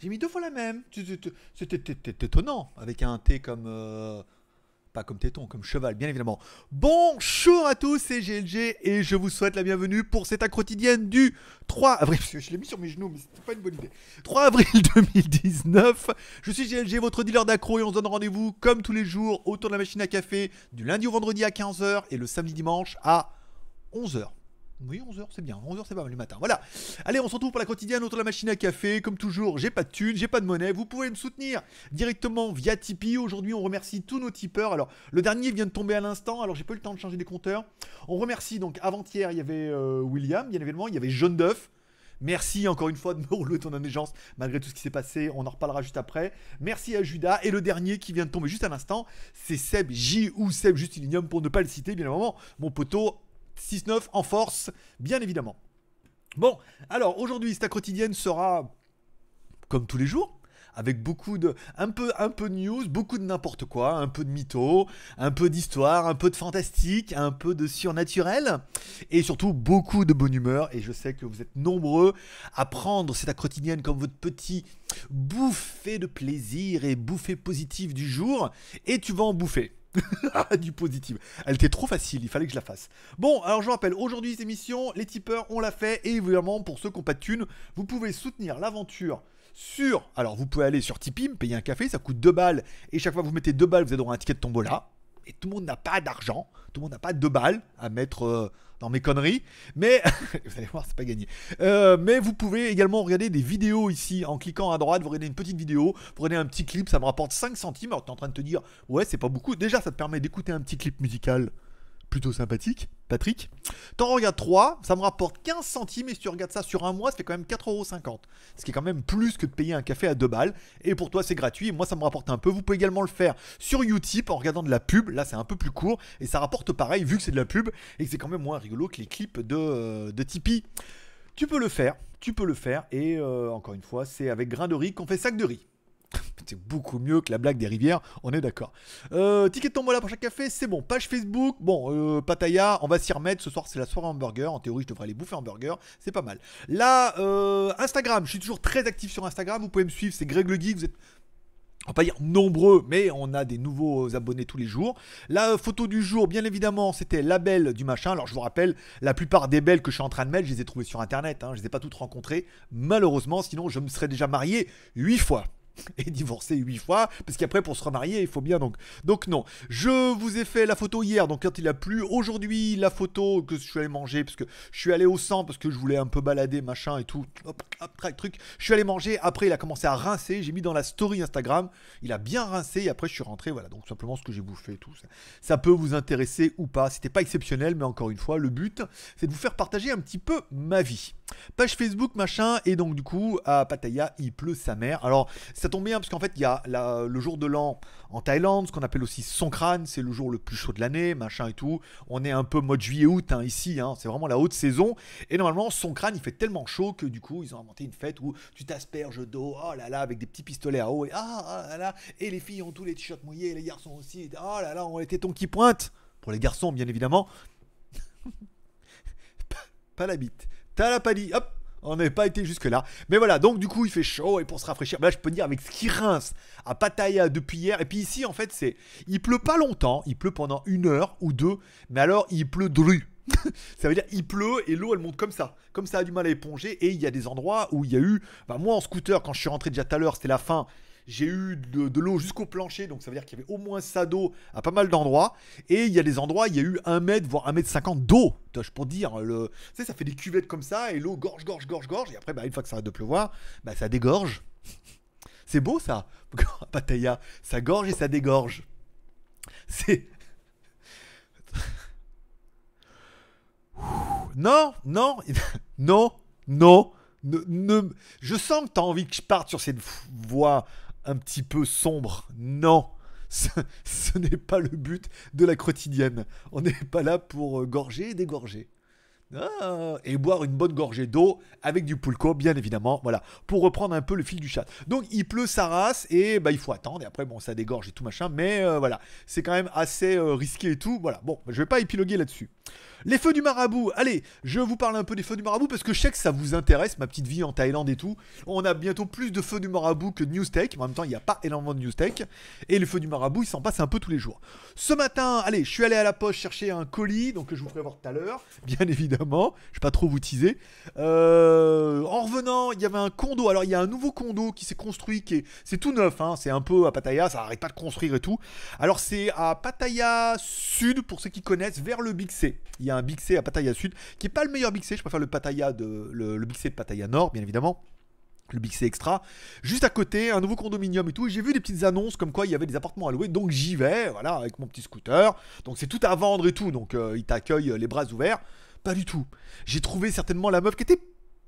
j'ai mis deux fois la même. C'était étonnant, avec un T comme... Euh, pas comme téton, comme cheval, bien évidemment. Bonjour à tous, c'est GLG et je vous souhaite la bienvenue pour cette quotidienne du 3 avril. Je l'ai mis sur mes genoux, mais c'était pas une bonne idée. 3 avril 2019. Je suis GLG, votre dealer d'accro, et on se donne rendez-vous comme tous les jours autour de la machine à café du lundi au vendredi à 15h et le samedi dimanche à 11h. Oui, 11h, c'est bien. 11h, c'est pas mal le matin. Voilà. Allez, on se retrouve pour la quotidienne autour de la machine à café. Comme toujours, j'ai pas de thunes, j'ai pas de monnaie. Vous pouvez me soutenir directement via Tipeee. Aujourd'hui, on remercie tous nos tipeurs. Alors, le dernier vient de tomber à l'instant. Alors, j'ai pas eu le temps de changer les compteurs. On remercie donc avant-hier, il y avait William. Euh, il William, bien évidemment. Il y avait John Duff. Merci encore une fois de me rouler ton allégeance malgré tout ce qui s'est passé. On en reparlera juste après. Merci à Judas. Et le dernier qui vient de tomber juste à l'instant, c'est Seb J ou Seb Justilinium pour ne pas le citer, bien évidemment. Mon poteau, 6-9 en force, bien évidemment. Bon, alors aujourd'hui, cette quotidienne sera comme tous les jours, avec beaucoup de un peu un peu de news, beaucoup de n'importe quoi, un peu de mytho, un peu d'histoire, un peu de fantastique, un peu de surnaturel et surtout beaucoup de bonne humeur et je sais que vous êtes nombreux à prendre cette quotidienne comme votre petit bouffée de plaisir et bouffée positive du jour et tu vas en bouffer. Ah, du positif. Elle était trop facile, il fallait que je la fasse. Bon, alors je vous rappelle, aujourd'hui, cette émission, les tipeurs, on l'a fait. Et évidemment, pour ceux qui n'ont pas de thunes, vous pouvez soutenir l'aventure sur. Alors, vous pouvez aller sur Tipeee, payer un café, ça coûte 2 balles. Et chaque fois que vous mettez 2 balles, vous à un ticket de tombola et tout le monde n'a pas d'argent, tout le monde n'a pas de balles à mettre euh, dans mes conneries, mais vous allez voir, c'est pas gagné. Euh, mais vous pouvez également regarder des vidéos ici en cliquant à droite, vous regardez une petite vidéo, vous regardez un petit clip, ça me rapporte 5 centimes. Alors es en train de te dire, ouais, c'est pas beaucoup. Déjà, ça te permet d'écouter un petit clip musical plutôt sympathique. Patrick. T'en regardes 3, ça me rapporte 15 centimes et si tu regardes ça sur un mois, ça fait quand même 4,50€. Ce qui est quand même plus que de payer un café à 2 balles. Et pour toi, c'est gratuit et moi, ça me rapporte un peu. Vous pouvez également le faire sur Utip en regardant de la pub. Là, c'est un peu plus court et ça rapporte pareil vu que c'est de la pub et que c'est quand même moins rigolo que les clips de, euh, Tipeee. Tu peux le faire, tu peux le faire et euh, encore une fois, c'est avec grain de riz qu'on fait sac de riz. C'est beaucoup mieux que la blague des rivières, on est d'accord. Euh, ticket de tombola pour chaque café, c'est bon. Page Facebook, bon, euh, Pataya, on va s'y remettre. Ce soir, c'est la soirée hamburger. En théorie, je devrais aller bouffer hamburger, c'est pas mal. Là, euh, Instagram, je suis toujours très actif sur Instagram. Vous pouvez me suivre, c'est Greg Le Geek. Vous êtes on va pas dire nombreux, mais on a des nouveaux abonnés tous les jours. La photo du jour, bien évidemment, c'était la belle du machin. Alors je vous rappelle, la plupart des belles que je suis en train de mettre, je les ai trouvées sur internet. Hein. Je les ai pas toutes rencontrées, malheureusement, sinon je me serais déjà marié 8 fois. et divorcé huit fois, parce qu'après pour se remarier, il faut bien donc. Donc non, je vous ai fait la photo hier, donc quand il a plu. Aujourd'hui, la photo que je suis allé manger, parce que je suis allé au sang, parce que je voulais un peu balader, machin et tout. Hop, hop, truc. Je suis allé manger. Après, il a commencé à rincer. J'ai mis dans la story Instagram. Il a bien rincé et après je suis rentré. Voilà, donc simplement ce que j'ai bouffé et tout. Ça, ça peut vous intéresser ou pas. C'était pas exceptionnel, mais encore une fois, le but, c'est de vous faire partager un petit peu ma vie. Page Facebook, machin, et donc du coup, à Pattaya, il pleut sa mère. Alors, ça tombe bien, parce qu'en fait, il y a le jour de l'an en Thaïlande, ce qu'on appelle aussi son crâne c'est le jour le plus chaud de l'année, machin et tout. On est un peu mois de juillet-août hein, ici, hein, c'est vraiment la haute saison. Et normalement, son crâne il fait tellement chaud que du coup, ils ont inventé une fête où tu t'asperges d'eau, oh là là, avec des petits pistolets à eau, et ah, ah là là, et les filles ont tous les t-shirts mouillés, et les garçons aussi, oh là là, on les tétons qui pointent. Pour les garçons, bien évidemment. Pas la bite la palie, hop on n'avait pas été jusque-là. Mais voilà, donc du coup, il fait chaud et pour se rafraîchir, ben là, je peux dire avec ce qui rince à pataya depuis hier. Et puis ici, en fait, c'est. Il pleut pas longtemps, il pleut pendant une heure ou deux, mais alors il pleut dru. ça veut dire il pleut et l'eau elle monte comme ça. Comme ça a du mal à éponger. Et il y a des endroits où il y a eu. Ben moi en scooter, quand je suis rentré déjà tout à l'heure, c'était la fin. J'ai eu de, l'eau jusqu'au plancher, donc ça veut dire qu'il y avait au moins ça d'eau à pas mal d'endroits. Et il y a des endroits, il y a eu 1 mètre, voire 1 mètre 50 d'eau, pour dire. Le... Tu sais, ça fait des cuvettes comme ça, et l'eau gorge, gorge, gorge, gorge. Et après, bah, une fois que ça arrête de pleuvoir, bah, ça dégorge. C'est beau ça, Pataya. Ça gorge et ça dégorge. C'est. Non, non, non, non. je sens que tu as envie que je parte sur cette voie un petit peu sombre. Non, ce, n'est pas le but de la quotidienne. On n'est pas là pour euh, gorger et dégorger. Ah, et boire une bonne gorgée d'eau avec du pulco, bien évidemment. Voilà, pour reprendre un peu le fil du chat. Donc il pleut sa race et bah il faut attendre. Et après bon, ça dégorge et tout machin, mais euh, voilà, c'est quand même assez euh, risqué et tout. Voilà, bon, je vais pas épiloguer là-dessus. Les feux du marabout. Allez, je vous parle un peu des feux du marabout parce que je sais que ça vous intéresse, ma petite vie en Thaïlande et tout. On a bientôt plus de feux du marabout que de news mais en même temps il n'y a pas énormément de news Et le feu du marabout, il s'en passe un peu tous les jours. Ce matin, allez, je suis allé à la poche chercher un colis, donc que je vous ferai voir tout à l'heure, bien évidemment. Je Je vais pas trop vous teaser. Euh, en revenant, il y avait un condo. Alors, il y a un nouveau condo qui s'est construit. qui C'est tout neuf. Hein. C'est un peu à Pattaya. Ça arrête pas de construire et tout. Alors, c'est à Pattaya Sud, pour ceux qui connaissent, vers le Bixé Il y a un Bixé à Pattaya Sud qui est pas le meilleur Bixé Je préfère le Pattaya de, le, de Pattaya Nord, bien évidemment le Bixé Extra, juste à côté, un nouveau condominium et tout. j'ai vu des petites annonces comme quoi il y avait des appartements à louer, donc j'y vais, voilà, avec mon petit scooter. Donc c'est tout à vendre et tout, donc ils euh, il t'accueille les bras ouverts. Pas du tout. J'ai trouvé certainement la meuf qui était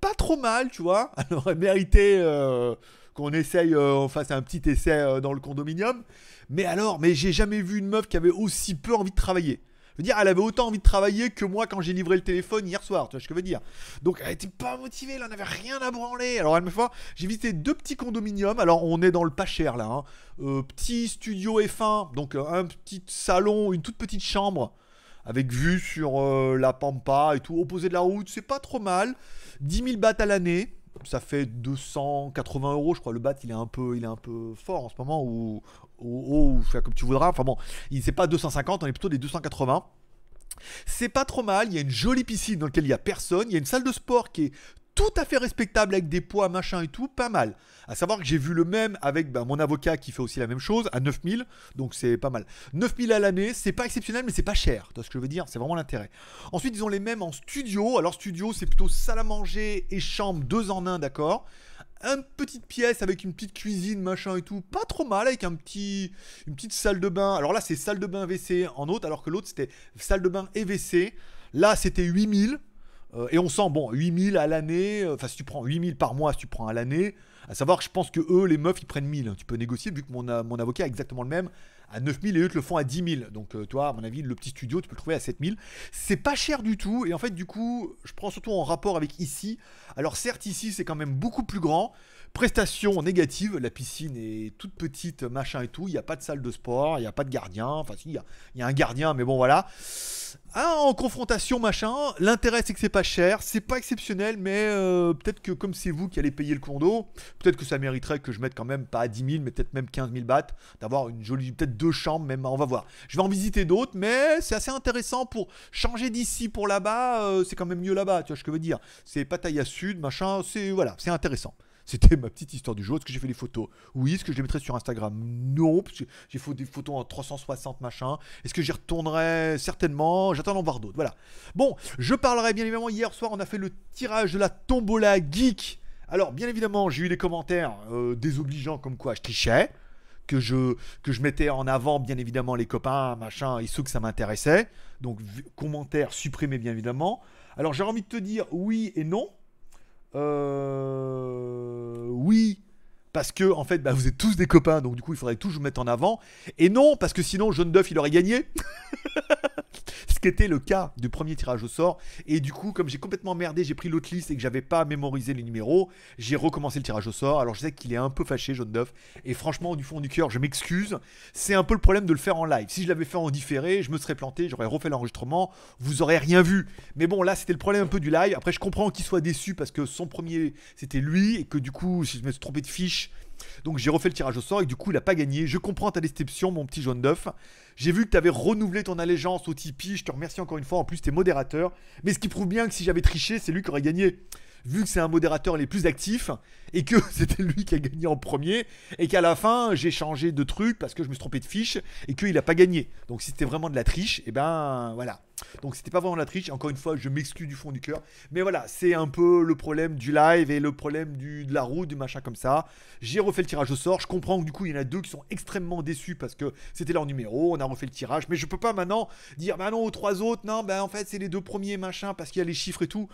pas trop mal, tu vois. Elle aurait mérité euh, qu'on essaye, euh, on fasse un petit essai euh, dans le condominium. Mais alors, mais j'ai jamais vu une meuf qui avait aussi peu envie de travailler. Je veux dire, elle avait autant envie de travailler que moi quand j'ai livré le téléphone hier soir, tu vois ce que je veux dire. Donc elle était pas motivée, elle n'avait rien à branler. Alors elle me fois, j'ai visité deux petits condominiums, alors on est dans le pas cher là. Hein. petit studio F1, donc un petit salon, une toute petite chambre avec vue sur euh, la pampa et tout, opposé de la route, c'est pas trop mal. 10 000 bahts à l'année, ça fait 280 euros, je crois. Le bat, il est un peu, il est un peu fort en ce moment, ou, ou, comme tu voudras. Enfin bon, il c'est pas 250, on est plutôt des 280. C'est pas trop mal, il y a une jolie piscine dans laquelle il n'y a personne, il y a une salle de sport qui est tout à fait respectable avec des poids, machin et tout, pas mal. À savoir que j'ai vu le même avec ben, mon avocat qui fait aussi la même chose à 9000, donc c'est pas mal. 9000 à l'année, c'est pas exceptionnel, mais c'est pas cher. Tu vois ce que je veux dire C'est vraiment l'intérêt. Ensuite, ils ont les mêmes en studio. Alors, studio, c'est plutôt salle à manger et chambre, deux en un, d'accord une petite pièce avec une petite cuisine, machin et tout, pas trop mal, avec un petit, une petite salle de bain. Alors là, c'est salle de bain, WC en haute, alors que l'autre, c'était salle de bain et WC. Là, c'était 8000. Euh, et on sent, bon, 8000 à l'année, euh, enfin, si tu prends 8000 par mois, si tu prends à l'année, à savoir que je pense que eux, les meufs, ils prennent 1000. Hein. Tu peux négocier, vu que euh, mon, avocat a exactement le même, à 9000 et eux te le font à 10 000. Donc, toi, à mon avis, le petit studio, tu peux le trouver à 7000. C'est pas cher du tout. Et en fait, du coup, je prends surtout en rapport avec ici. Alors, certes, ici, c'est quand même beaucoup plus grand. Prestations négatives, la piscine est toute petite, machin et tout. Il n'y a pas de salle de sport, il n'y a pas de gardien. Enfin, si, il y, y, a un gardien, mais bon, voilà. Ah, en confrontation, machin, l'intérêt c'est que c'est pas cher, c'est pas exceptionnel, mais euh, peut-être que comme c'est vous qui allez payer le condo, peut-être que ça mériterait que je mette quand même pas à 10 000, mais peut-être même 15 000 bahts, d'avoir une jolie, peut-être deux chambres, même, on va voir. Je vais en visiter d'autres, mais c'est assez intéressant pour changer d'ici pour là-bas, euh, c'est quand même mieux là-bas, tu vois ce que je veux dire. C'est à Sud, machin, c'est voilà, c'est intéressant. C'était ma petite histoire du jour. Est-ce que j'ai fait les photos Oui. Est-ce que je les mettrais sur Instagram Non, parce que j'ai fait des photos en 360 machin. Est-ce que j'y retournerai Certainement. J'attends d'en voir d'autres, Voilà. Bon, je parlerai bien évidemment. Hier soir, on a fait le tirage de la tombola geek. Alors, bien évidemment, j'ai eu des commentaires euh, désobligeants comme quoi je trichais, que je, que je mettais en avant, bien évidemment, les copains, machin, et ceux que ça m'intéressait. Donc, commentaires supprimés, bien évidemment. Alors, j'ai envie de te dire oui et non euh, oui, parce que en fait bah, vous êtes tous des copains, donc du coup il faudrait tous vous mettre en avant. Et non, parce que sinon John Duff il aurait gagné. le cas du premier tirage au sort. Et du coup, comme j'ai complètement merdé, j'ai pris l'autre liste et que j'avais pas mémorisé les numéros, j'ai recommencé le tirage au sort. Alors je sais qu'il est un peu fâché, Jaune D'Uff. Et franchement, du fond du cœur, je m'excuse. C'est un peu le problème de le faire en live. Si je l'avais fait en différé, je me serais planté, j'aurais refait l'enregistrement, vous aurez rien vu. Mais bon, là, c'était le problème un peu du live. Après, je comprends qu'il soit déçu parce que son premier, c'était lui et que du coup, si je me suis trompé de fiche, donc j'ai refait le tirage au sort et du coup il a pas gagné. Je comprends ta déception, mon petit jaune d'œuf. J'ai vu que tu avais renouvelé ton allégeance au Tipeee. Je te remercie encore une fois. En plus, tu es modérateur. Mais ce qui prouve bien que si j'avais triché, c'est lui qui aurait gagné. Vu que c'est un modérateur les plus actifs et que c'était lui qui a gagné en premier et qu'à la fin j'ai changé de truc parce que je me suis trompé de fiche et qu'il n'a pas gagné. Donc si c'était vraiment de la triche, et eh ben voilà. Donc c'était pas vraiment la triche. Encore une fois, je m'excuse du fond du cœur. Mais voilà, c'est un peu le problème du live et le problème du, de la roue, du machin comme ça. J'ai refait le tirage au sort. Je comprends que du coup, il y en a deux qui sont extrêmement déçus parce que c'était leur numéro. On a refait le tirage. Mais je peux pas maintenant dire, bah non, aux trois autres, non, bah en fait, c'est les deux premiers, machins parce qu'il y a les chiffres et tout.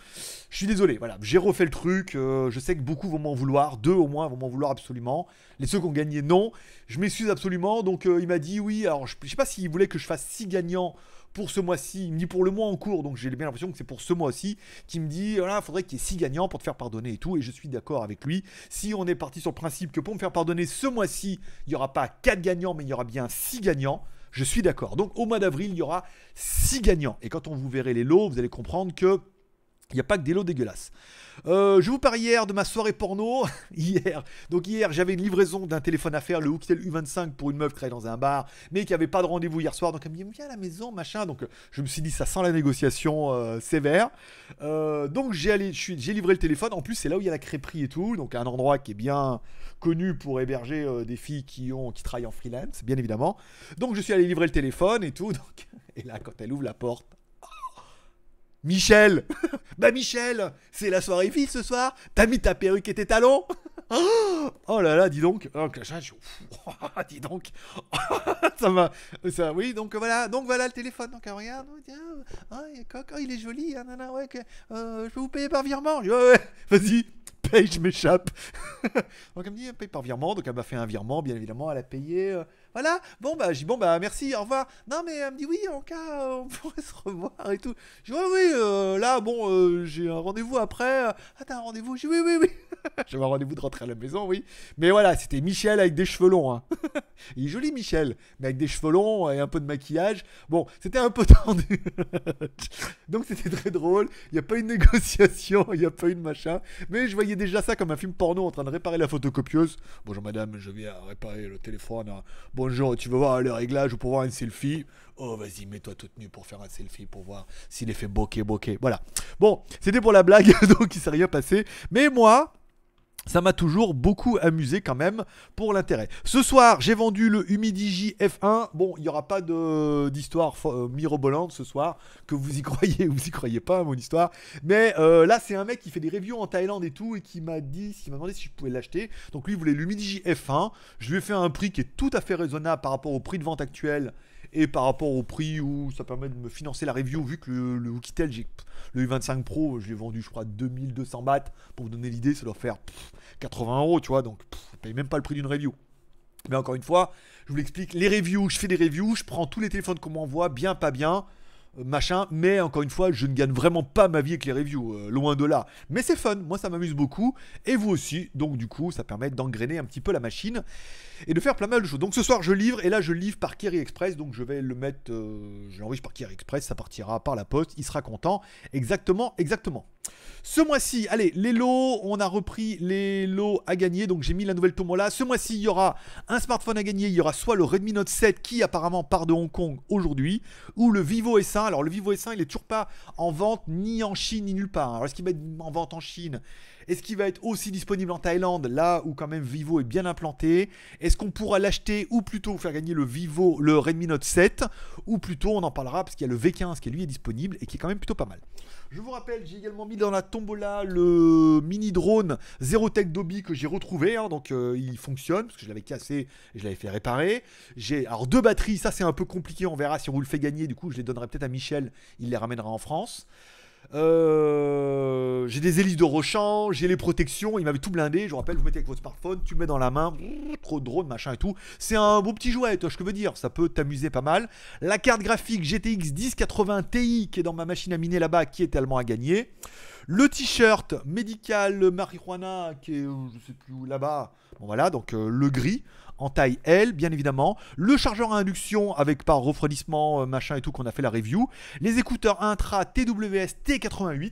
Je suis désolé. Voilà, j'ai refait le truc. Euh, je sais que beaucoup vont m'en vouloir. Deux au moins vont m'en vouloir absolument. Les ceux qui ont gagné, non. Je m'excuse absolument. Donc euh, il m'a dit, oui, alors je, sais pas s'il voulait que je fasse six gagnants pour ce mois-ci, il me dit pour le mois en cours, donc j'ai bien l'impression que c'est pour ce mois-ci, qui me dit, voilà, faudrait qu'il y ait 6 gagnants pour te faire pardonner et tout, et je suis d'accord avec lui. Si on est parti sur le principe que pour me faire pardonner ce mois-ci, il n'y aura pas 4 gagnants, mais il y aura bien 6 gagnants, je suis d'accord. Donc au mois d'avril, il y aura 6 gagnants. Et quand on vous verrez les lots, vous allez comprendre que il n'y a pas que des lots dégueulasses. Euh, je vous parle hier de ma soirée porno. hier. Donc hier, j'avais une livraison d'un téléphone à faire, le Huxtel U25 pour une meuf qui créée dans un bar, mais qui n'avait pas de rendez-vous hier soir. Donc elle me dit, viens à la maison, machin. Donc euh, je me suis dit, ça sent la négociation euh, sévère. donc j'ai livré le téléphone. En plus, c'est là où il y a la crêperie et tout. Donc un endroit qui est bien connu pour héberger des filles qui, ont, qui travaillent en freelance, bien évidemment. Donc je suis allé livrer le téléphone et tout. Donc, et là, quand elle ouvre la porte, Michel Bah Michel C'est la soirée fille ce soir T'as mis ta perruque et tes talons Oh là là, dis donc oh, Dis donc Ça va ?»« Ça... Oui, donc voilà, donc voilà le téléphone. Donc regarde, tiens, ah, ah, il est joli, ah, euh, je peux vous payer par virement. ouais, ouais, vas-y paye, je m'échappe. donc elle me dit, paye par virement. Donc elle m'a fait un virement, bien évidemment, elle a payé... Euh, voilà, bon bah, je bon bah merci, au revoir. Non mais elle me dit oui, en cas, euh, on pourrait se revoir et tout. Je dis oui, oui, euh, là bon, euh, j'ai un rendez-vous après. Ah t'as un rendez-vous Je dis oui, oui, oui. J'avais un rendez-vous de rentrer à la maison, oui. Mais voilà, c'était Michel avec des cheveux longs. Hein. Il est joli Michel, mais avec des cheveux longs et un peu de maquillage. Bon, c'était un peu tendu. Donc c'était très drôle. Il n'y a pas une négociation, il n'y a pas une machin. Mais je voyais déjà ça comme un film porno en train de réparer la photocopieuse. Bonjour madame, je viens réparer le téléphone. Bon, bonjour, tu veux voir le réglage ou pour voir une selfie Oh, vas-y, mets-toi toute nue pour faire un selfie, pour voir s'il est fait bokeh, bokeh. Voilà. Bon, c'était pour la blague, donc il s'est rien passé. Mais moi, ça m'a toujours beaucoup amusé quand même pour l'intérêt. Ce soir, j'ai vendu le Humidigi F1. Bon, il n'y aura pas d'histoire euh, mirobolante ce soir, que vous y croyez ou vous y croyez pas, mon histoire. Mais euh, là, c'est un mec qui fait des reviews en Thaïlande et tout, et qui m'a dit, qui m'a demandé si je pouvais l'acheter. Donc lui, il voulait le F1. Je lui ai fait un prix qui est tout à fait raisonnable par rapport au prix de vente actuel et par rapport au prix où ça permet de me financer la review, vu que le, le le U25 Pro, je l'ai vendu, je crois, 2200 bahts. Pour vous donner l'idée, ça doit faire 80 euros, tu vois, donc pff, ne paye même pas le prix d'une review. Mais encore une fois, je vous l'explique, les reviews, je fais des reviews, je prends tous les téléphones qu'on m'envoie, bien, pas bien. Euh, machin, mais encore une fois, je ne gagne vraiment pas ma vie avec les reviews, euh, loin de là. Mais c'est fun, moi ça m'amuse beaucoup, et vous aussi, donc du coup, ça permet d'engrainer un petit peu la machine, et de faire plein mal de choses. Donc ce soir, je livre, et là, je livre par Kerry Express, donc je vais le mettre, euh, je par Kerry Express, ça partira par la poste, il sera content, exactement, exactement. Ce mois-ci, allez, les lots, on a repris les lots à gagner, donc j'ai mis la nouvelle tomo là. Ce mois-ci, il y aura un smartphone à gagner, il y aura soit le Redmi Note 7 qui apparemment part de Hong Kong aujourd'hui, ou le Vivo S1 alors le Vivo S1, il est toujours pas en vente ni en Chine ni nulle part. Alors est-ce qu'il va être en vente en Chine est-ce qu'il va être aussi disponible en Thaïlande, là où quand même Vivo est bien implanté Est-ce qu'on pourra l'acheter ou plutôt faire gagner le Vivo, le Redmi Note 7 Ou plutôt on en parlera parce qu'il y a le V15 qui lui est disponible et qui est quand même plutôt pas mal. Je vous rappelle, j'ai également mis dans la tombola le mini drone Zero Tech Dobby que j'ai retrouvé. Hein, donc euh, il fonctionne parce que je l'avais cassé et je l'avais fait réparer. J'ai alors deux batteries, ça c'est un peu compliqué. On verra si on vous le fait gagner. Du coup, je les donnerai peut-être à Michel. Il les ramènera en France. Euh, j'ai des hélices de rechange, j'ai les protections, il m'avait tout blindé, je vous rappelle, vous mettez avec votre smartphone, tu le mets dans la main, trop de machin et tout. C'est un beau petit jouet, toi. je veux dire, ça peut t'amuser pas mal. La carte graphique GTX 1080 Ti qui est dans ma machine à miner là-bas, qui est tellement à gagner. Le t-shirt médical marijuana qui est, euh, je sais plus où, là-bas, bon voilà, donc euh, le gris en taille L, bien évidemment. Le chargeur à induction avec par refroidissement, euh, machin et tout, qu'on a fait la review. Les écouteurs intra TWS T88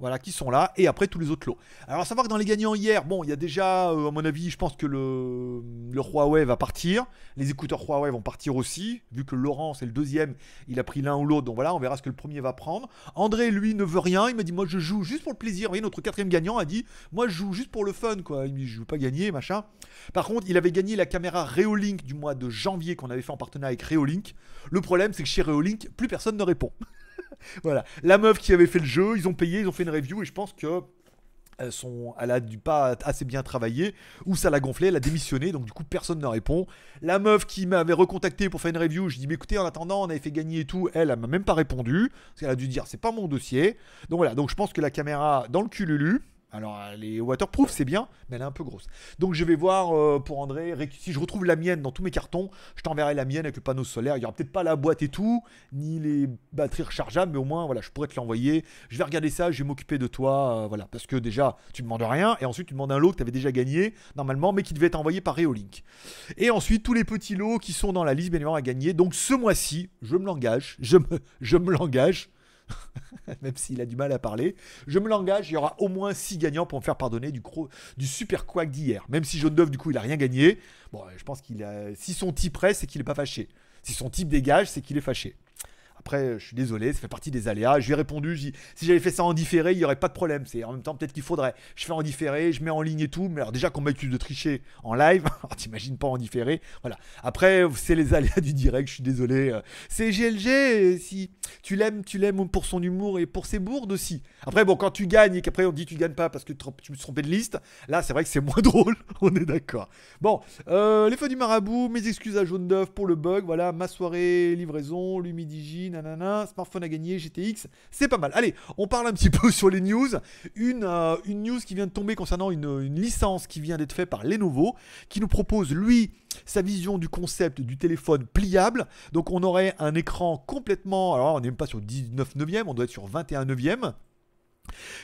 voilà, qui sont là. Et après, tous les autres lots. Alors, à savoir que dans les gagnants hier, bon, il y a déjà, euh, à mon avis, je pense que le, le Huawei va partir. Les écouteurs Huawei vont partir aussi. Vu que Laurent, c'est le deuxième, il a pris l'un ou l'autre. Donc voilà, on verra ce que le premier va prendre. André, lui, ne veut rien. Il m'a dit, moi, je joue juste pour le plaisir. Vous voyez, notre quatrième gagnant a dit, moi, je joue juste pour le fun, quoi. Il me dit, je veux pas gagner, machin. Par contre, il avait gagné la caméra Reolink du mois de janvier qu'on avait fait en partenariat avec Reolink. Le problème, c'est que chez Reolink, plus personne ne répond. voilà. La meuf qui avait fait le jeu, ils ont payé, ils ont fait une review et je pense que euh, elle a du pas assez bien travailler, ou ça l'a gonflé, elle a démissionné, donc du coup personne ne répond. La meuf qui m'avait recontacté pour faire une review, je dis mais écoutez en attendant on avait fait gagner et tout, elle, elle m'a même pas répondu, parce qu'elle a dû dire c'est pas mon dossier. Donc voilà, donc je pense que la caméra dans le cululu, alors, euh, les waterproof, c'est bien, mais elle est un peu grosse. Donc, je vais voir euh, pour André, si je retrouve la mienne dans tous mes cartons, je t'enverrai la mienne avec le panneau solaire. Il n'y aura peut-être pas la boîte et tout, ni les batteries rechargeables, mais au moins, voilà, je pourrais te l'envoyer. Je vais regarder ça, je vais m'occuper de toi, euh, voilà. Parce que déjà, tu ne demandes rien, et ensuite, tu demandes un lot que tu avais déjà gagné, normalement, mais qui devait être envoyé par Reolink. Et ensuite, tous les petits lots qui sont dans la liste, bien évidemment, à gagner. Donc, ce mois-ci, je me l'engage, je me, je me l'engage même s'il a du mal à parler. Je me l'engage, il y aura au moins 6 gagnants pour me faire pardonner du, super quack d'hier. Même si Jaune Dove du coup, il a rien gagné. Bon, je pense qu'il a. Si son type reste, c'est qu'il est pas fâché. Si son type dégage, c'est qu'il est fâché. Après, je suis désolé, ça fait partie des aléas. Je lui ai répondu, si j'avais fait ça en différé, il n'y aurait pas de problème. C'est en même temps, peut-être qu'il faudrait. Je fais en différé, je mets en ligne et tout. Mais alors, déjà qu'on m'accuse de tricher en live, t'imagines pas en différé. Voilà. Après, c'est les aléas du direct, je suis désolé. Euh. C'est GLG, si tu l'aimes, tu l'aimes pour son humour et pour ses bourdes aussi. Après, bon, quand tu gagnes et qu'après on dit tu gagnes pas parce que tu me trompé de liste, là, c'est vrai que c'est moins drôle. on est d'accord. Bon, euh, les feux du marabout, mes excuses à Jaune d'œuf pour le bug. Voilà, ma soirée, livraison, l'humidigine smartphone à gagner, GTX, c'est pas mal. Allez, on parle un petit peu sur les news. Une, euh, une news qui vient de tomber concernant une, licence qui vient d'être faite par Lenovo, qui nous propose, lui, sa vision du concept du téléphone pliable. Donc on aurait un écran complètement, alors on n'est même pas sur 19 neuvième, on doit être sur 21 neuvième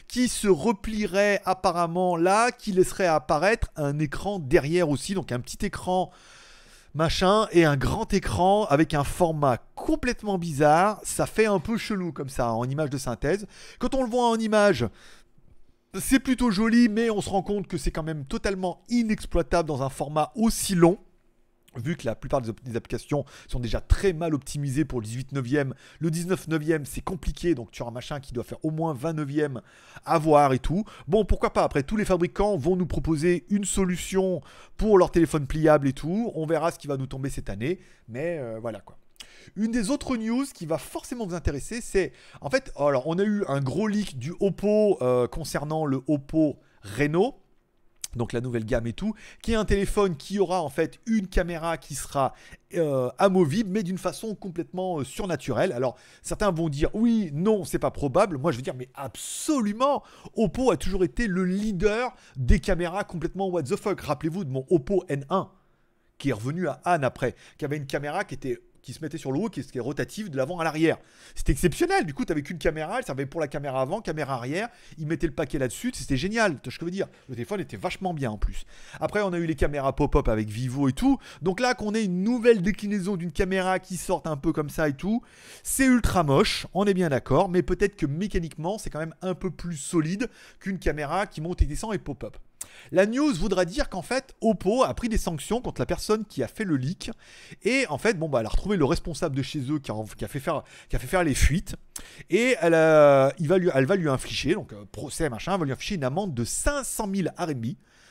qui se replierait apparemment là, qui laisserait apparaître un écran derrière aussi, donc un petit écran machin, et un grand écran avec un format complètement bizarre. Ça fait un peu chelou comme ça en image de synthèse. Quand on le voit en image, c'est plutôt joli, mais on se rend compte que c'est quand même totalement inexploitable dans un format aussi long vu que la plupart des, applications sont déjà très mal optimisées pour le 18 9 e le 19 9 e c'est compliqué, donc tu as un machin qui doit faire au moins 20 e à voir et tout. Bon, pourquoi pas, après tous les fabricants vont nous proposer une solution pour leur téléphone pliable et tout, on verra ce qui va nous tomber cette année, mais euh, voilà quoi. Une des autres news qui va forcément vous intéresser, c'est en fait, alors on a eu un gros leak du Oppo euh, concernant le Oppo Reno donc la nouvelle gamme et tout, qui est un téléphone qui aura en fait une caméra qui sera euh, amovible, mais d'une façon complètement euh, surnaturelle. Alors certains vont dire oui, non, c'est pas probable. Moi je veux dire mais absolument. Oppo a toujours été le leader des caméras complètement what the fuck. Rappelez-vous de mon Oppo N1 qui est revenu à Anne après, qui avait une caméra qui était qui se mettait sur le haut, qui est rotatif de l'avant à l'arrière. C'était exceptionnel. Du coup, tu avais qu'une caméra, elle servait pour la caméra avant, caméra arrière. Ils mettaient le paquet là-dessus. C'était génial. Tu ce que je veux dire Le téléphone était vachement bien en plus. Après, on a eu les caméras pop-up avec Vivo et tout. Donc là, qu'on ait une nouvelle déclinaison d'une caméra qui sort un peu comme ça et tout, c'est ultra moche. On est bien d'accord. Mais peut-être que mécaniquement, c'est quand même un peu plus solide qu'une caméra qui monte et descend et pop-up. La news voudra dire qu'en fait, Oppo a pris des sanctions contre la personne qui a fait le leak. Et en fait, bon, bah, elle a retrouvé le responsable de chez eux qui a, fait, faire, qui a fait faire les fuites. Et elle, va lui, infliger, donc euh, procès, machin, elle va lui infliger une amende de 500 000 RMB,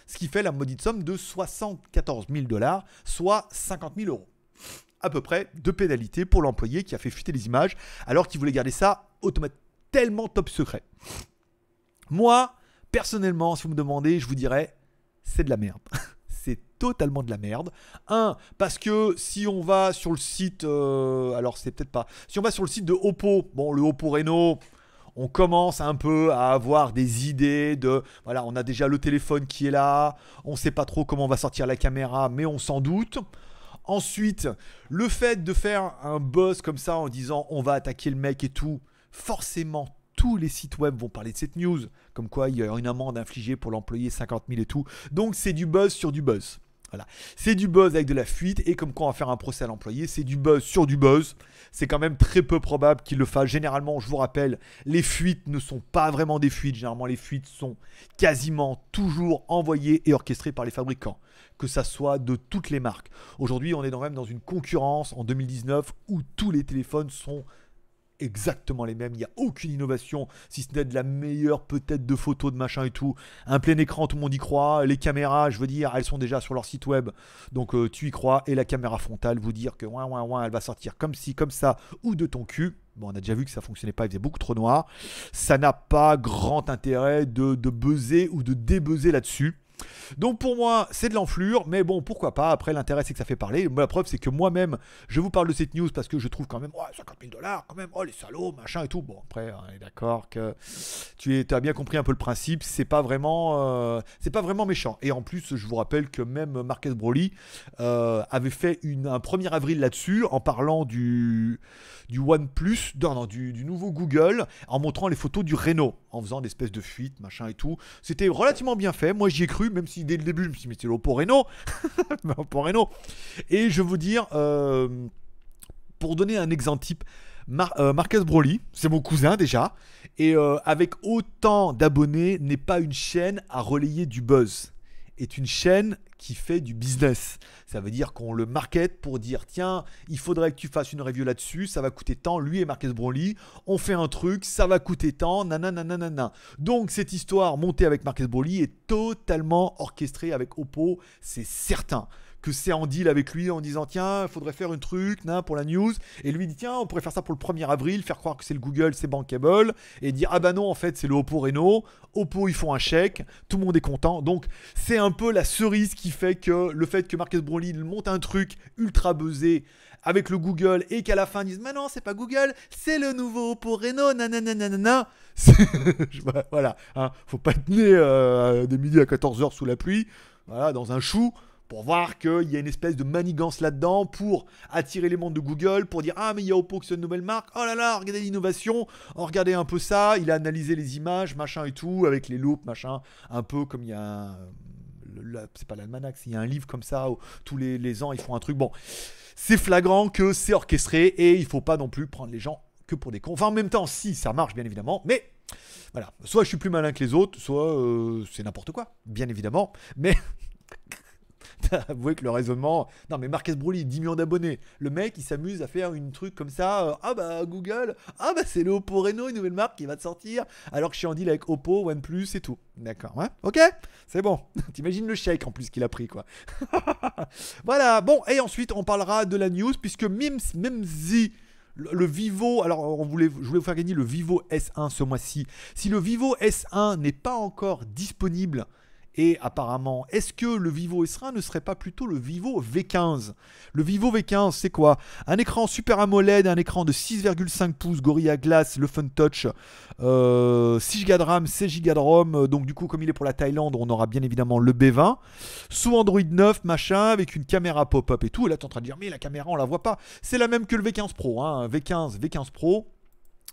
ce qui fait la maudite somme de 74 000 dollars, soit 50 000 euros. À peu près de pénalité pour l'employé qui a fait fuiter les images alors qu'il voulait garder ça automatiquement tellement top secret. Moi, personnellement, si vous me demandez, je vous dirais, c'est de la merde. c'est totalement de la merde. Un, parce que si on va sur le site, euh, alors c'est peut-être pas, si on va sur le site de Oppo, bon, le Oppo Reno, on commence un peu à avoir des idées de, voilà, on a déjà le téléphone qui est là, on sait pas trop comment on va sortir la caméra, mais on s'en doute. Ensuite, le fait de faire un buzz comme ça en disant on va attaquer le mec et tout, forcément tous les sites web vont parler de cette news, comme quoi il y a une amende infligée pour l'employé 50 000 et tout. Donc c'est du buzz sur du buzz. Voilà. C'est du buzz avec de la fuite et comme quoi on va faire un procès à l'employé, c'est du buzz sur du buzz. C'est quand même très peu probable qu'il le fasse. Généralement, je vous rappelle, les fuites ne sont pas vraiment des fuites. Généralement, les fuites sont quasiment toujours envoyées et orchestrées par les fabricants, que ça soit de toutes les marques. Aujourd'hui, on est quand même dans une concurrence en 2019 où tous les téléphones sont exactement les mêmes, il n'y a aucune innovation, si ce n'est de la meilleure peut-être de photos, de machin et tout. Un plein écran, tout le monde y croit, les caméras, je veux dire, elles sont déjà sur leur site web, donc euh, tu y crois, et la caméra frontale, vous dire que ouin, elle va sortir comme ci, comme ça, ou de ton cul. Bon, on a déjà vu que ça fonctionnait pas, il faisait beaucoup trop noir. Ça n'a pas grand intérêt de, de buzzer ou de débuzzer là-dessus. Donc pour moi, c'est de l'enflure, mais bon, pourquoi pas. Après, l'intérêt, c'est que ça fait parler. La preuve, c'est que moi-même, je vous parle de cette news parce que je trouve quand même, 50 000 dollars, quand même, oh, les salauds, machin et tout. Bon, après, on est d'accord que tu as bien compris un peu le principe. C'est pas vraiment, euh, c'est pas vraiment méchant. Et en plus, je vous rappelle que même Marcus Broly euh, avait fait un 1er avril là-dessus en parlant du, du OnePlus, non, non, du, nouveau Google, en montrant les photos du Renault, en faisant des espèces de fuites machin et tout. C'était relativement bien fait. Moi, j'y ai cru même si dès le début je me suis dit, mais c'est Loporeno. Et je veux vous dire, euh, pour donner un exemple type, euh, Broly, c'est mon cousin déjà, et euh, avec autant d'abonnés, n'est pas une chaîne à relayer du buzz est une chaîne qui fait du business. Ça veut dire qu'on le market pour dire tiens, il faudrait que tu fasses une review là-dessus, ça va coûter tant, lui et Marcus Broly, on fait un truc, ça va coûter tant, nanana. Donc cette histoire montée avec Marcus Broly est totalement orchestrée avec Oppo, c'est certain que c'est en deal avec lui en disant tiens, faudrait faire un truc pour la news. Et lui dit tiens, on pourrait faire ça pour le 1er avril, faire croire que c'est le Google, c'est bankable. Et dire ah bah non, en fait, c'est le Oppo Reno. Oppo, ils font un chèque. Tout le monde est content. Donc, c'est un peu la cerise qui fait que le fait que Marcus Brolin monte un truc ultra buzzé avec le Google et qu'à la fin ils disent mais non c'est pas Google c'est le nouveau Oppo Reno nanananana voilà hein. faut pas tenir euh, des midi à 14h sous la pluie dans un chou pour voir qu'il y a une espèce de manigance là-dedans pour attirer les mondes de Google, pour dire Ah, mais il y a Oppo qui c'est une nouvelle marque, oh là là, regardez l'innovation, oh, regardez un peu ça, il a analysé les images, machin et tout, avec les loupes, machin, un peu comme il y a un. C'est pas l'almanach, il y a un livre comme ça où tous les, ans ils font un truc. Bon, c'est flagrant que c'est orchestré et il faut pas non plus prendre les gens que pour des cons. Enfin, en même temps, si ça marche, bien évidemment, mais voilà. Soit je suis plus malin que les autres, soit euh, c'est n'importe quoi, bien évidemment, mais. T'as avoué que le raisonnement. Non, mais Marques Broly, 10 millions d'abonnés. Le mec, il s'amuse à faire une truc comme ça. Euh, ah bah, Google. Ah bah, c'est le Oppo Reno, une nouvelle marque qui va te sortir. Alors que je suis en deal avec Oppo, OnePlus et tout. D'accord, ouais. Hein, ok, c'est bon. T'imagines le chèque en plus qu'il a pris, quoi. voilà, bon. Et ensuite, on parlera de la news, puisque Mims, Mimsy le Vivo, alors on voulait, je voulais vous faire gagner le Vivo S1 ce mois-ci. Si le Vivo S1 n'est pas encore disponible, et apparemment, est-ce que le Vivo S1 ne serait pas plutôt le Vivo V15 Le Vivo V15, c'est quoi Un écran Super AMOLED, un écran de 6,5 pouces Gorilla Glass, le Fun Touch, 6 euh, Go de RAM, 16 Go de ROM. Euh, donc du coup, comme il est pour la Thaïlande, on aura bien évidemment le B20 sous Android 9, machin, avec une caméra pop-up et tout. Et là, tu es en train de dire, mais la caméra, on la voit pas. C'est la même que le V15 Pro. Hein. V15, V15 Pro.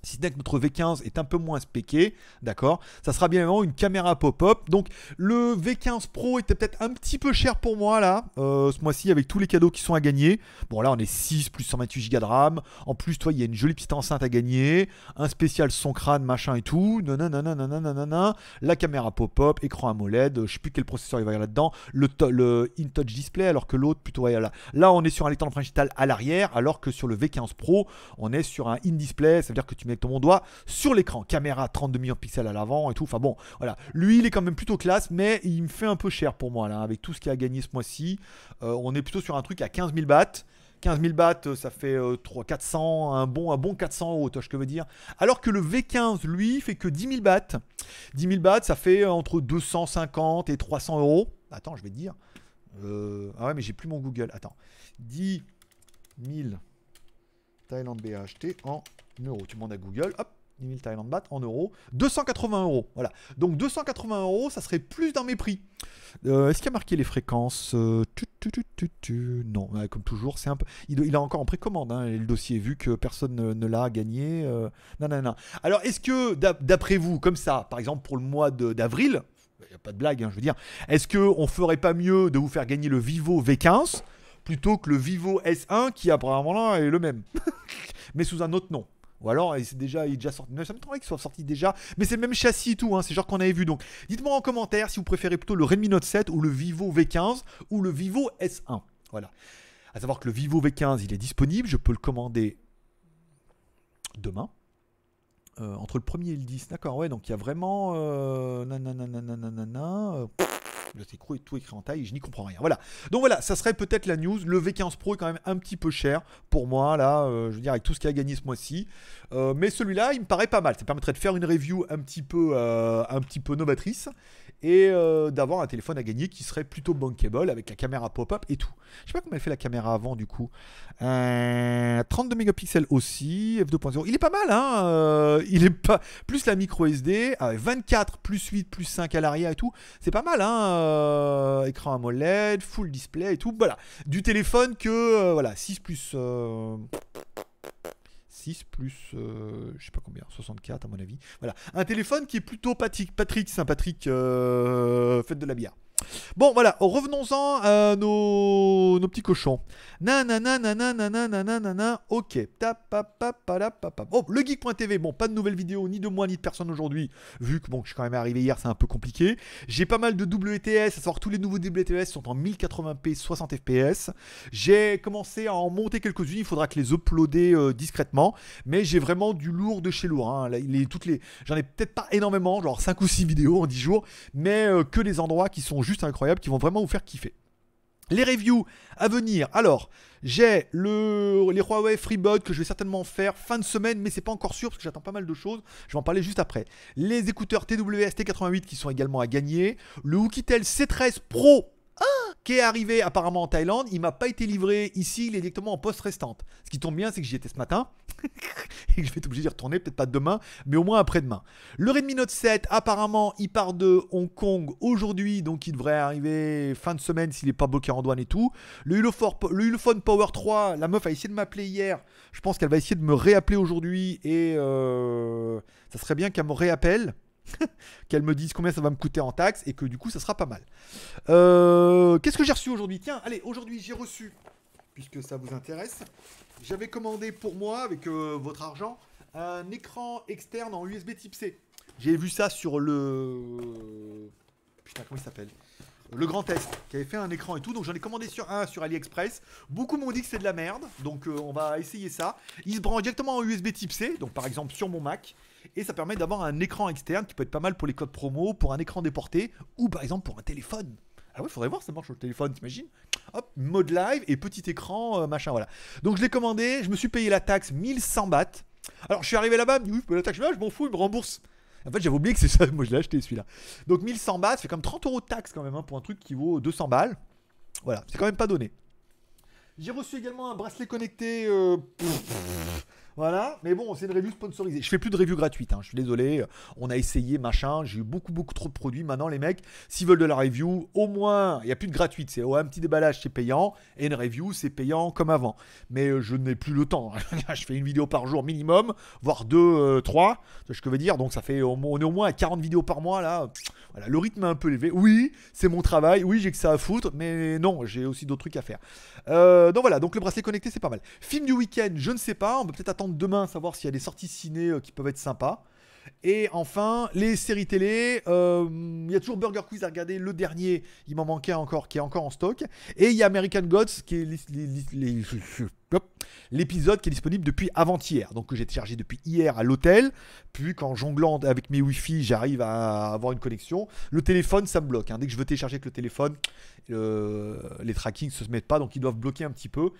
Si ce n'est que notre V15 est un peu moins spéqué, d'accord Ça sera bien évidemment une caméra pop-up. Donc le V15 Pro était peut-être un petit peu cher pour moi là, euh, ce mois-ci, avec tous les cadeaux qui sont à gagner. Bon là on est 6 plus 128 Go de RAM. En plus, toi, il y a une jolie petite enceinte à gagner, un spécial son crâne, machin et tout. non non non La caméra pop-up, écran AMOLED, euh, je sais plus quel processeur il va y avoir là-dedans. Le, in-touch display, alors que l'autre plutôt là. Là on est sur un écran franchital à l'arrière, alors que sur le V15 Pro, on est sur un in-display, ça veut dire que tu mets avec mon doigt sur l'écran. Caméra 32 millions de pixels à l'avant et tout. Enfin bon, voilà. Lui, il est quand même plutôt classe, mais il me fait un peu cher pour moi, là, avec tout ce qu'il a gagné ce mois-ci. Euh, on est plutôt sur un truc à 15 000 bahts. 15 000 bahts, euh, ça fait 3, euh, 400, un bon, un bon 400 euros, je que veux dire. Alors que le V15, lui, fait que 10 000 bahts. 10 000 bahts, ça fait entre 250 et 300 euros. Attends, je vais dire. ah ouais, mais j'ai plus mon Google. Attends. 10 000 Thailand BHT en tu demandes à Google, hop, 10 000 Thailand Bat en euros, 280 euros. Voilà. Donc 280 euros, ça serait plus dans mes prix. Euh, est-ce qu'il a marqué les fréquences euh, Non, comme toujours, c'est un peu. Il, a est encore en précommande, hein, le dossier, vu que personne ne, l'a gagné. Euh, non, non, non. Alors, est-ce que, d'après vous, comme ça, par exemple pour le mois d'avril, il n'y a pas de blague, hein, je veux dire, est-ce qu'on ferait pas mieux de vous faire gagner le Vivo V15 plutôt que le Vivo S1 qui apparemment là est le même, mais sous un autre nom ou alors, c'est déjà, il est déjà sorti. ça me qu'il soit sorti déjà. Mais c'est le même châssis et tout, hein, c'est genre qu'on avait vu. Donc, dites-moi en commentaire si vous préférez plutôt le Redmi Note 7 ou le Vivo V15 ou le Vivo S1. Voilà. À savoir que le Vivo V15, il est disponible. Je peux le commander demain. Euh, entre le 1er et le 10. D'accord, ouais, donc il y a vraiment. Euh, nanana, nanana, euh, c'est tout écrit en taille je n'y comprends rien. Voilà. Donc voilà, ça serait peut-être la news. Le V15 Pro est quand même un petit peu cher pour moi, là, euh, je veux dire, avec tout ce qu'il a gagné ce mois-ci. Euh, mais celui-là, il me paraît pas mal. Ça permettrait de faire une review un petit peu, euh, un petit peu novatrice et euh, d'avoir un téléphone à gagner qui serait plutôt bankable avec la caméra pop-up et tout. Je sais pas comment elle fait la caméra avant du coup. 32 euh, mégapixels aussi, f2.0. Il est pas mal, hein euh, Il est pas plus la micro SD, 24 plus 8 plus 5 à l'arrière et tout. C'est pas mal, hein Écran AMOLED, full display et tout. Voilà, du téléphone que voilà 6 plus. 6 plus, euh, je sais pas combien, 64 à mon avis. Voilà, un téléphone qui est plutôt Patrick, Patrick Saint-Patrick, euh, faites de la bière. Bon, voilà, revenons-en à nos, nos, petits cochons. Nanana, nanana, nanana, nanana, ok. Bon, le geek.tv, bon, pas de nouvelles vidéos, ni de moi, ni de personne aujourd'hui, vu que bon, je suis quand même arrivé hier, c'est un peu compliqué. J'ai pas mal de WTS, à savoir tous les nouveaux WTS sont en 1080p, 60 fps. J'ai commencé à en monter quelques-unes, il faudra que les uploader euh, discrètement, mais j'ai vraiment du lourd de chez lourd. Hein. toutes les, J'en ai peut-être pas énormément, genre 5 ou 6 vidéos en 10 jours, mais euh, que les endroits qui sont juste Incroyable qui vont vraiment vous faire kiffer. Les reviews à venir. Alors, j'ai le, les Huawei Freebot que je vais certainement faire fin de semaine, mais c'est pas encore sûr parce que j'attends pas mal de choses. Je vais en parler juste après. Les écouteurs TWS T88 qui sont également à gagner. Le Wookitel C13 Pro ah, qui est arrivé apparemment en Thaïlande. Il m'a pas été livré ici, il est directement en poste restante. Ce qui tombe bien, c'est que j'y étais ce matin et que je vais être obligé d'y retourner, peut-être pas demain, mais au moins après-demain. Le Redmi Note 7, apparemment, il part de Hong Kong aujourd'hui, donc il devrait arriver fin de semaine s'il n'est pas bloqué en douane et tout. Le, Hulophone Power 3, la meuf a essayé de m'appeler hier. Je pense qu'elle va essayer de me réappeler aujourd'hui et euh, ça serait bien qu'elle me réappelle. qu'elle me dise combien ça va me coûter en taxes et que du coup ça sera pas mal. Euh, qu'est-ce que j'ai reçu aujourd'hui Tiens, allez, aujourd'hui j'ai reçu, puisque ça vous intéresse, j'avais commandé pour moi avec euh, votre argent un écran externe en USB type C. J'ai vu ça sur le... Putain, comment il s'appelle le Grand test, qui avait fait un écran et tout. Donc j'en ai commandé sur un sur AliExpress. Beaucoup m'ont dit que c'est de la merde, donc euh, on va essayer ça. Il se branche directement en USB type C, donc par exemple sur mon Mac. Et ça permet d'avoir un écran externe qui peut être pas mal pour les codes promo, pour un écran déporté, ou par exemple pour un téléphone. Ah ouais, faudrait voir, ça marche sur le téléphone, t'imagines Hop, mode live et petit écran, euh, machin, voilà. Donc je l'ai commandé, je me suis payé la taxe 1100 bahts. Alors je suis arrivé là-bas, oui, la taxe, je m'en fous, il me rembourse. En fait, j'avais oublié que c'est ça. Moi, je l'ai acheté celui-là. Donc 1100 ça c'est comme 30 euros de taxe quand même hein, pour un truc qui vaut 200 balles. Voilà, c'est quand même pas donné. J'ai reçu également un bracelet connecté. Euh, voilà, mais bon, c'est une review sponsorisée. Je fais plus de review gratuite, hein. je suis désolé. On a essayé, machin, j'ai eu beaucoup, beaucoup trop de produits. Maintenant, les mecs, s'ils veulent de la review, au moins, il n'y a plus de gratuite. C'est oh, un petit déballage, c'est payant, et une review, c'est payant comme avant. Mais euh, je n'ai plus le temps. Hein. je fais une vidéo par jour minimum, voire deux, euh, trois. C'est ce que je veux dire. Donc, ça fait, on est au moins à 40 vidéos par mois, là. Voilà, le rythme est un peu élevé. Oui, c'est mon travail. Oui, j'ai que ça à foutre, mais non, j'ai aussi d'autres trucs à faire. Euh, donc voilà, donc le bracelet connecté, c'est pas mal. Film du week-end, je ne sais pas. On peut peut-être attendre demain, savoir s'il y a des sorties ciné euh, qui peuvent être sympas. Et enfin, les séries télé. Euh, il y a toujours Burger Quiz à regarder. Le dernier, il m'en manquait encore, qui est encore en stock. Et il y a American Gods, qui est les, l'épisode qui est disponible depuis avant-hier, donc que j'ai téléchargé depuis hier à l'hôtel, puis qu'en jonglant avec mes Wi-Fi, j'arrive à avoir une connexion. Le téléphone, ça me bloque. Hein. Dès que je veux télécharger avec le téléphone, euh, les trackings ne se mettent pas, donc ils doivent bloquer un petit peu.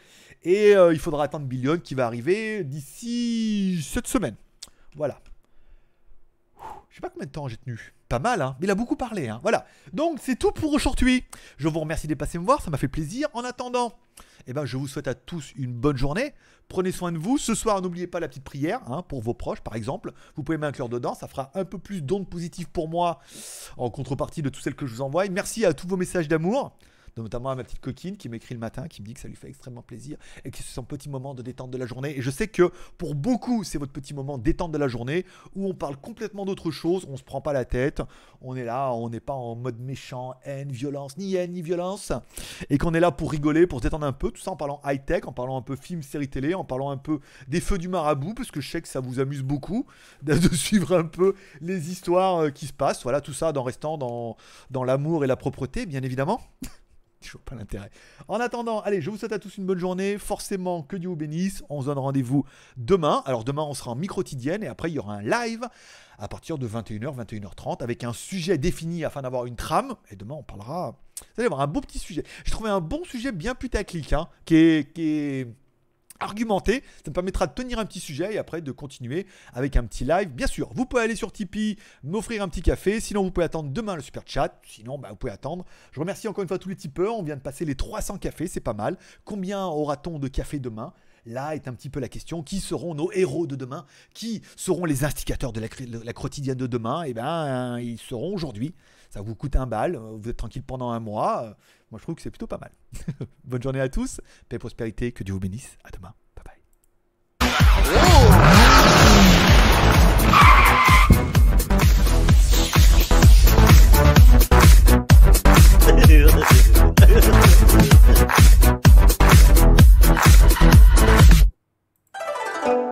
Et euh, il faudra attendre Billion qui va arriver d'ici cette semaine. Voilà. Je sais pas combien de temps j'ai tenu. Pas mal, hein. Il a beaucoup parlé, hein. Voilà. Donc, c'est tout pour aujourd'hui. Je vous remercie d'être passé me voir. Ça m'a fait plaisir. En attendant, eh ben, je vous souhaite à tous une bonne journée. Prenez soin de vous. Ce soir, n'oubliez pas la petite prière hein, pour vos proches, par exemple. Vous pouvez mettre m'inclure dedans. Ça fera un peu plus d'ondes positives pour moi en contrepartie de toutes celles que je vous envoie. Merci à tous vos messages d'amour notamment à ma petite coquine qui m'écrit le matin, qui me dit que ça lui fait extrêmement plaisir et que c'est son petit moment de détente de la journée. Et je sais que pour beaucoup, c'est votre petit moment de détente de la journée où on parle complètement d'autre chose, on se prend pas la tête, on est là, on n'est pas en mode méchant, haine, violence, ni haine, ni violence, et qu'on est là pour rigoler, pour se détendre un peu, tout ça en parlant high-tech, en parlant un peu film, série télé, en parlant un peu des feux du marabout, parce que je sais que ça vous amuse beaucoup de suivre un peu les histoires euh, qui se passent, voilà, tout ça en restant dans, dans l'amour et la propreté, bien évidemment. Je vois pas l'intérêt. En attendant, allez, je vous souhaite à tous une bonne journée. Forcément, que Dieu vous bénisse. On se donne rendez-vous demain. Alors demain, on sera en micro microtidienne et après, il y aura un live à partir de 21h, 21h30 avec un sujet défini afin d'avoir une trame. Et demain, on parlera. Vous allez avoir un beau petit sujet. J'ai trouvé un bon sujet bien putaclic, hein, Qui est argumenter. Ça me permettra de tenir un petit sujet et après de continuer avec un petit live. Bien sûr, vous pouvez aller sur Tipeee, m'offrir un petit café. Sinon, vous pouvez attendre demain le super chat. Sinon, bah, vous pouvez attendre. Je remercie encore une fois tous les tipeurs. On vient de passer les 300 cafés, c'est pas mal. Combien aura-t-on de café demain Là est un petit peu la question. Qui seront nos héros de demain Qui seront les instigateurs de la, la quotidienne de demain Eh bien, ils seront aujourd'hui. Ça vous coûte un bal, euh, vous êtes tranquille pendant un mois. Euh, moi, je trouve que c'est plutôt pas mal. Bonne journée à tous, paix et prospérité, que Dieu vous bénisse. À demain. Bye bye.